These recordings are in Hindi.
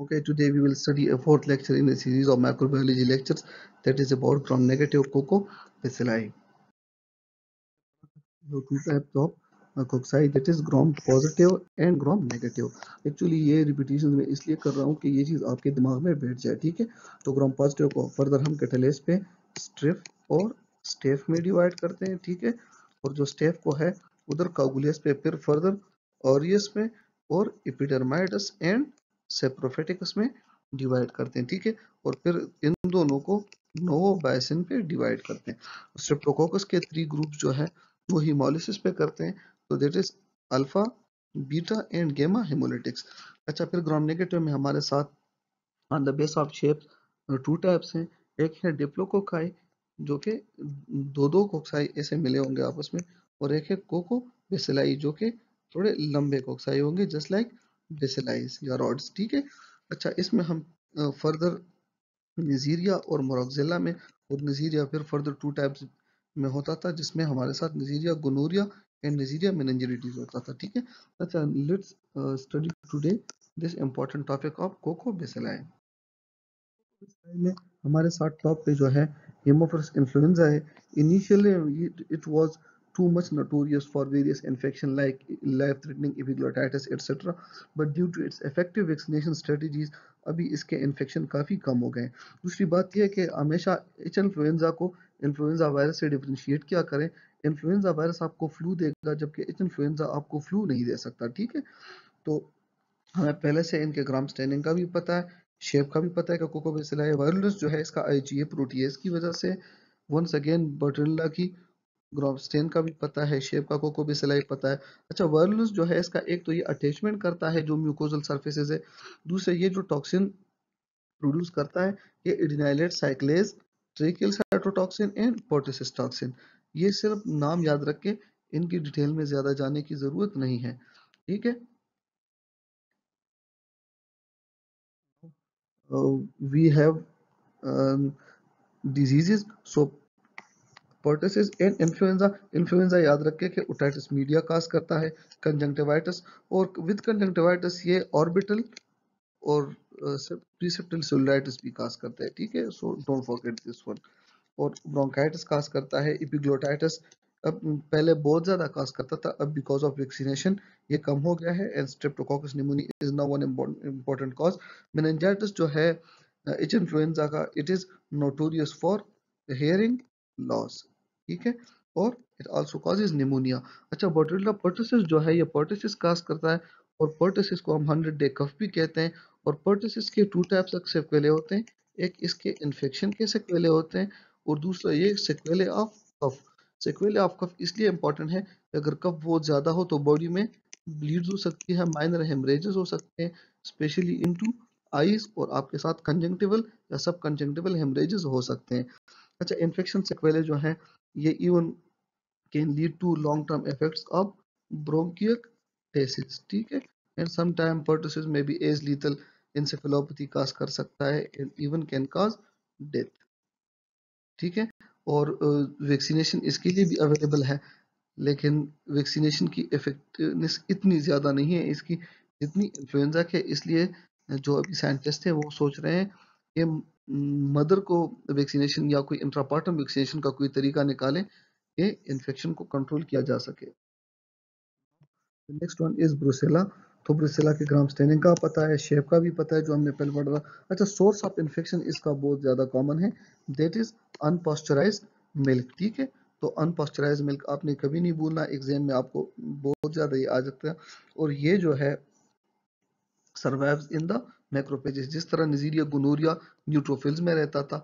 Okay, today we will study a fourth lecture in the series of microbiology lectures that is about gram-negative coco bacilli. So two types of cocci that is gram positive and gram negative actually ये रिपीटेशन में इसलिए कर रहा हूँ कि ये चीज़ आपके दिमाग में बैठ जाए ठीक है तो gram positive को further हम catalase पे strip और स्टेफ में डिवाइड करते हैं ठीक है और जो स्टेफ को है उधर कागुलियस पे फिर फर्दर ऑरियस पे और इपिडर्माइटस एंड से प्रोफेटिक उसमें डिवाइड करते हैं ठीक है और फिर इन दोनों को नोवो बायसिन पे डिवाइड करते हैं स्ट्रेप्टोकोकस के थ्री ग्रुप जो है वो हिमोलिसिस पे करते हैं तो that is alpha beta and gamma hemolytics अच्छा फिर ग्राम नेगेटिव में हमारे साथ on the base of shape two types हैं एक है डिप्लोकोकाई जो कि दो दो कोक्साई ऐसे मिले होंगे आपस में और एक है कोको बेसिलाई जो कि थोड़े लंबे कोक्साई होंगे जस्ट लाइक like बेसलाइज या रॉड्स ठीक है अच्छा इसमें हम फर्दर नज़ीरिया और मोरगजिला में और नज़ीरिया फिर फर्दर टू टाइप्स में होता था जिसमें हमारे साथ नज़ीरिया गनोरिया एंड नज़ीरिया मेनजरीटीज होता था ठीक है अच्छा let's study today this important topic of coccobacilli में हमारे साथ टॉप पे जो है हेमोफर्स इन्फ्लुएंजा है initially it was too much notorious for various infection like life-threatening epiglottitis etc. But due to its effective vaccination strategies, अभी इसके इन्फेक्शन काफ़ी कम हो गए दूसरी बात यह है कि हमेशा एच इन्फ्लुएंजा को इन्फ्लुएंजा वायरस से डिफ्रेंशिएट क्या करें इन्फ्लुएंजा वायरस आपको फ्लू देगा जबकि एच इन्फ्लुएंजा आपको फ्लू नहीं दे सकता ठीक है तो हमें पहले से इनके ग्राम स्टैंडिंग का भी पता है शेप का भी पता है कि कोकोबेसिलाई वायरलेस जो है इसका आईजीए प्रोटीएस की वजह से वंस अगेन बटरला की स्टेन का भी पता है शेप का को भी सिलाई पता है अच्छा वर्लुस जो है इसका एक तो ये अटैचमेंट करता है जो म्यूकोजल सर्फेसिस है दूसरे ये जो टॉक्सिन प्रोड्यूस करता है ये adenylate cyclase tracheal cytotoxin and pertussis toxin ये सिर्फ नाम याद रख के इनकी डिटेल में ज्यादा जाने की जरूरत नहीं है ठीक है we have diseases so pertussis in influenza influenza याद रखें कि ओटाइटिस मीडिया काज करता है कंजंक्टिवाइटिस और विद कंजंक्टिवाइटिस ये ऑर्बिटल और प्रीसेप्टल सेलुलाइटिस भी काज करता है ठीक है so don't forget this one और ब्रोंकाइटिस काज करता है एपिग्लोटाइटिस अब पहले बहुत ज़्यादा कास करता था अब बिकॉज ऑफ वैक्सीनेशन ये कम हो गया है and streptococcus pneumoniae is now one important cause meningitis जो है इच इन्फ्लुएंजा का it is notorious for hearing loss ठीक है और इट ऑल्सो कॉजेज निमोनिया अच्छा बोटरिला पर्टिसिस जो है ये पर्टिसिस काज करता है और पर्टिसिस को हम हंड्रेड डे कफ भी कहते हैं और पर्टिसिस के टू टाइप्स ऑफ सिक्वेले होते हैं एक इसके इन्फेक्शन के सेक्वेले होते हैं और दूसरा ये सेक्वेले ऑफ कफ सेक्वेले ऑफ कफ इसलिए इंपॉर्टेंट है कि अगर कफ बहुत ज़्यादा हो तो बॉडी में ब्लीड्स हो सकती है माइनर हेमरेजेस हो सकते हैं स्पेशली इनटू आईज और आपके साथ कंजंक्टिवल या सब कंजंक्टिवल हेमरेजेस हो सकते हैं अच्छा इन्फेक्शन सिक्वेले जो है ये even can lead to long term effects of bronchiectasis ठीक है and some time pertussis may be as lethal encephalopathy cause कर सकता है and even can cause death ठीक है और वैक्सीनेशन इसके लिए भी अवेलेबल है लेकिन वैक्सीनेशन की इफेक्टिवनेस इतनी ज़्यादा नहीं है इसकी जितनी इन्फ्लुएंजा के इसलिए जो अभी साइंटिस्ट हैं वो सोच रहे हैं कि मदर को वैक्सीनेशन या कोई इंट्रापार्टम वैक्सीनेशन का कोई तरीका निकालें कि इन्फेक्शन को कंट्रोल किया जा सके नेक्स्ट वन इज ब्रुसेला तो ब्रुसेला के ग्राम स्टेनिंग का पता है शेप का भी पता है जो हमने पहले पढ़ा अच्छा सोर्स ऑफ इन्फेक्शन इसका बहुत ज़्यादा कॉमन है देट इज़ अनपॉस्चराइज मिल्क ठीक है तो अनपॉस्चराइज मिल्क आपने कभी नहीं भूलना एग्जाम में आपको बहुत ज़्यादा ये आ जाता है और ये जो है सर्वाइव्स इन द मैक्रोफेजेस जिस तरह नजीरिया गोनोरिया न्यूट्रोफिल्स में रहता था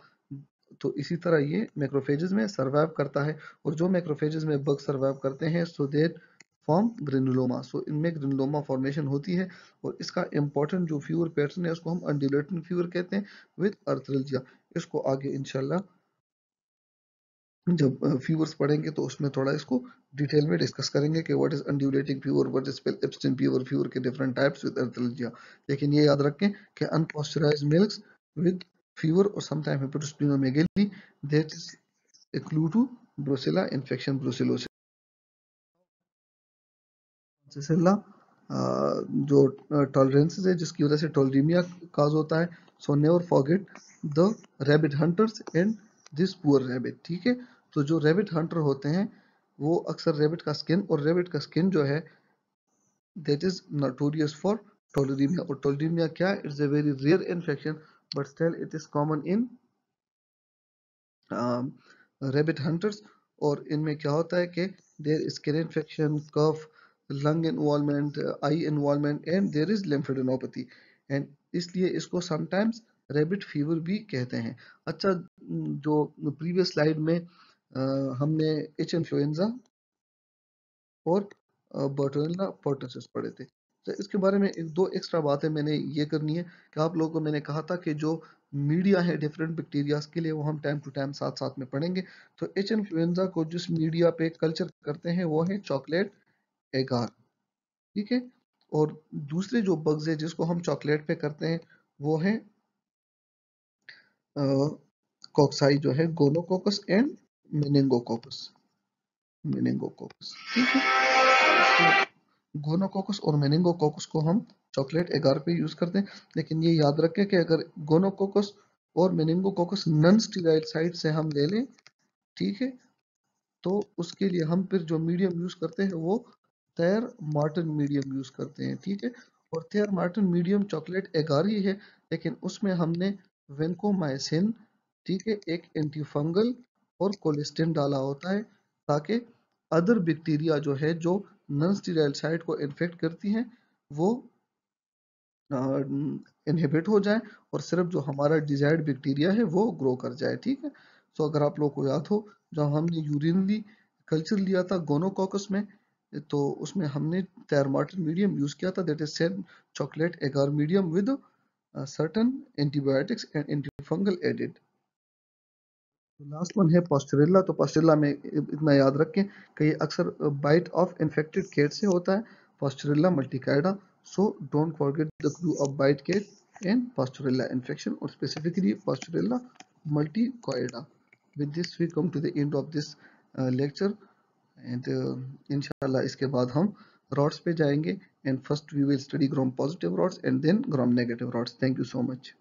तो इसी तरह ये मैक्रोफेजेस में सर्वाइव करता है और जो मैक्रोफेजेस में बग सर्वाइव करते हैं so that form granuloma so इनमें ग्रेनुलोमा फॉर्मेशन होती है और इसका इंपॉर्टेंट जो फ्यूअर पैटर्न है उसको हम अंडुलेटिंग फ्यूअर कहते हैं विद अर्थरलजिया इसको आगे इनशाला जब व्यूअर्स पढ़ेंगे तो उसमें थोड़ा इसको डिटेल में डिस्कस करेंगे कि what is undulating fever what is Ebstein fever fever के डिफरेंट टाइप्स विद अर्थलजिया लेकिन ये याद रखें कि अनपॉस्चराइज मिल्क्स विद फीवर और some sometime hepatosplenomegaly that is a clue to brucella infection brucellosis brucella जो टॉलरेंस है जिसकी वजह से टॉलरीमिया काज होता है so never forget the rabbit hunters and this poor rabbit ठीक है तो जो रेबिट हंटर होते हैं वो अक्सर रेबिट का स्किन और रेबिट का स्किन जो है that is notorious for tularemia और टोलोडीमिया क्या it's a very rare infection but still it is common in rabbit hunters और इनमें क्या होता है कि there skin infection cough lung involvement eye involvement and there is lymphadenopathy and इसलिए इसको समटाइम्स रेबिट फीवर भी कहते हैं अच्छा जो प्रीवियस स्लाइड में हमने एच इन्फ्लुएंजा और बर्टोला पोर्टेंसिस पढ़े थे तो इसके बारे में एक दो एक्स्ट्रा बातें मैंने ये करनी है कि आप लोगों को मैंने कहा था कि जो मीडिया है डिफरेंट बैक्टीरियाज के लिए वो हम टाइम टू टाइम साथ साथ में पढ़ेंगे तो एच इन्फ्लुएंजा को जिस मीडिया पे कल्चर करते हैं वो है चॉकलेट एगार ठीक है और दूसरे जो बग्स है जिसको हम चॉकलेट पे करते हैं वो है कॉक्साई जो है गोनोकोकस एंड मेनिंगोकोकस मेनिंगोकोकस ठीक है गोनोकोकस और मेनिंगोकोकस को हम चॉकलेट एगार पे यूज करते हैं लेकिन ये याद रखें कि अगर गोनोकोकस और मेनिंगोकोकस नॉन स्टीराइड साइड से हम ले लें ठीक है तो उसके लिए हम फिर जो मीडियम यूज करते हैं वो थेर मार्टन मीडियम यूज करते हैं ठीक है और थेर मार्टन मीडियम चॉकलेट एगार ही है लेकिन उसमें हमने वेंकोमाइसिन ठीक है एक एंटीफंगल और कोलेस्ट्रीन डाला होता है ताकि अदर बैक्टीरिया जो है जो नन स्टीराइल साइट को इन्फेक्ट करती हैं वो इनहिबिट हो जाए और सिर्फ जो हमारा डिजायर्ड बैक्टीरिया है वो ग्रो कर जाए ठीक है सो अगर आप लोग को याद हो जब हमने यूरिनली कल्चर लिया था गोनोकॉकस में तो उसमें हमने थैरमाटिन मीडियम यूज किया था that is said chocolate agar medium with certain antibiotics and antifungal added last तो वन है पॉस्टरेला तो पॉस्टरेला में इतना याद रखें कि ये अक्सर बाइट ऑफ इन्फेक्टेड केट से होता है pasteurella multocida so don't forget the clue of bite cat in pasteurella infection और specifically pasteurella multocida with this we come to the end of this lecture and इनशाला इसके बाद हम रॉड्स पे जाएंगे and first we will study gram positive rods and then gram negative rods thank you so much